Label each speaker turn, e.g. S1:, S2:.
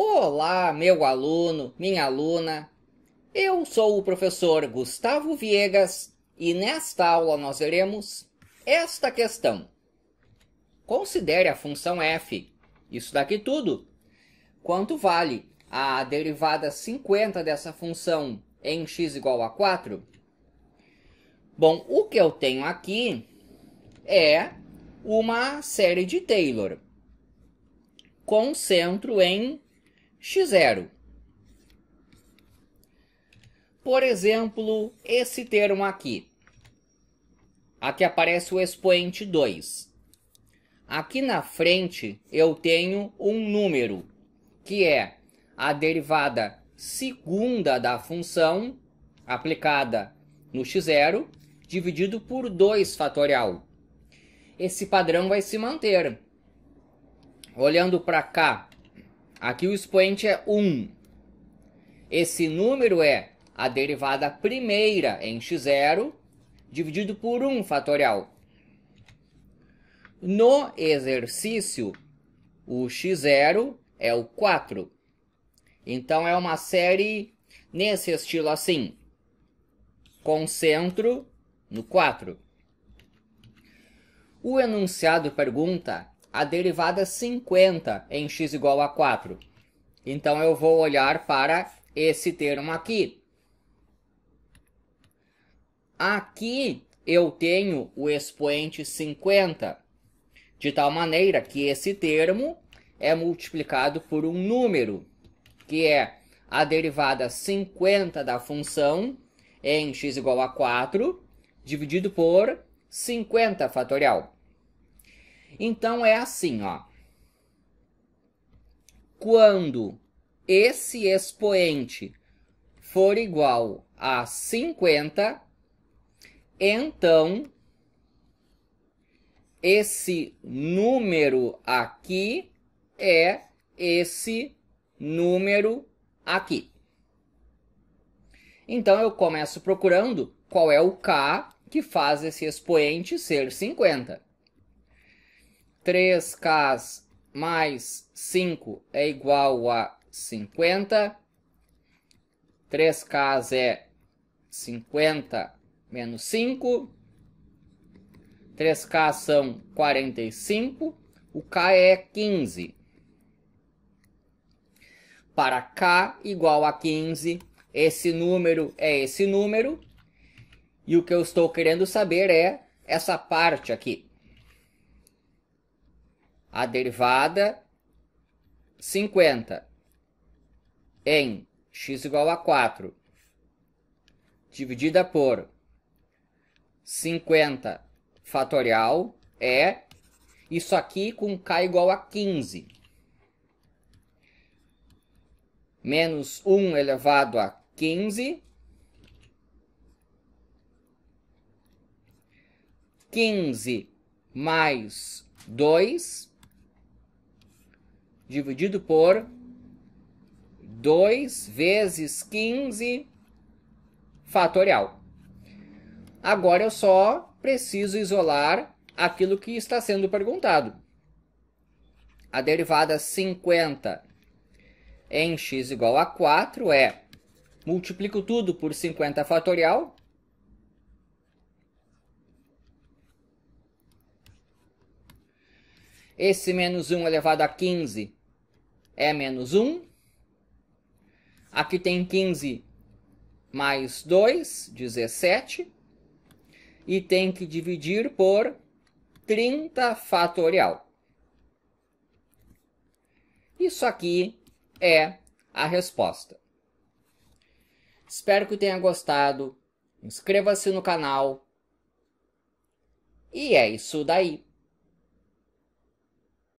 S1: Olá, meu aluno, minha aluna. Eu sou o professor Gustavo Viegas e nesta aula nós veremos esta questão. Considere a função f, isso daqui tudo. Quanto vale a derivada 50 dessa função em x igual a 4? Bom, o que eu tenho aqui é uma série de Taylor com centro em x0. Por exemplo, esse termo aqui. Aqui aparece o expoente 2. Aqui na frente eu tenho um número, que é a derivada segunda da função aplicada no x0 dividido por 2 fatorial. Esse padrão vai se manter. Olhando para cá, Aqui o expoente é 1. Esse número é a derivada primeira em x0 dividido por 1 fatorial. No exercício, o x0 é o 4. Então é uma série nesse estilo assim. Concentro no 4. O enunciado pergunta a derivada 50 em x igual a 4. Então eu vou olhar para esse termo aqui. Aqui eu tenho o expoente 50, de tal maneira que esse termo é multiplicado por um número, que é a derivada 50 da função em x igual a 4, dividido por 50 fatorial. Então é assim, ó. Quando esse expoente for igual a 50, então esse número aqui é esse número aqui. Então eu começo procurando qual é o k que faz esse expoente ser 50. 3K mais 5 é igual a 50. 3K é 50 menos 5. 3K são 45. O K é 15. Para K igual a 15, esse número é esse número. E o que eu estou querendo saber é essa parte aqui a derivada 50 em x igual a 4 dividida por 50 fatorial é isso aqui com k igual a 15 menos 1 elevado a 15 15 mais 2 dividido por 2 vezes 15 fatorial. Agora eu só preciso isolar aquilo que está sendo perguntado. A derivada 50 em x igual a 4 é multiplico tudo por 50 fatorial. Esse menos 1 elevado a 15 é menos 1. Aqui tem 15 mais 2, 17. E tem que dividir por 30 fatorial. Isso aqui é a resposta. Espero que tenha gostado. Inscreva-se no canal. E é isso daí.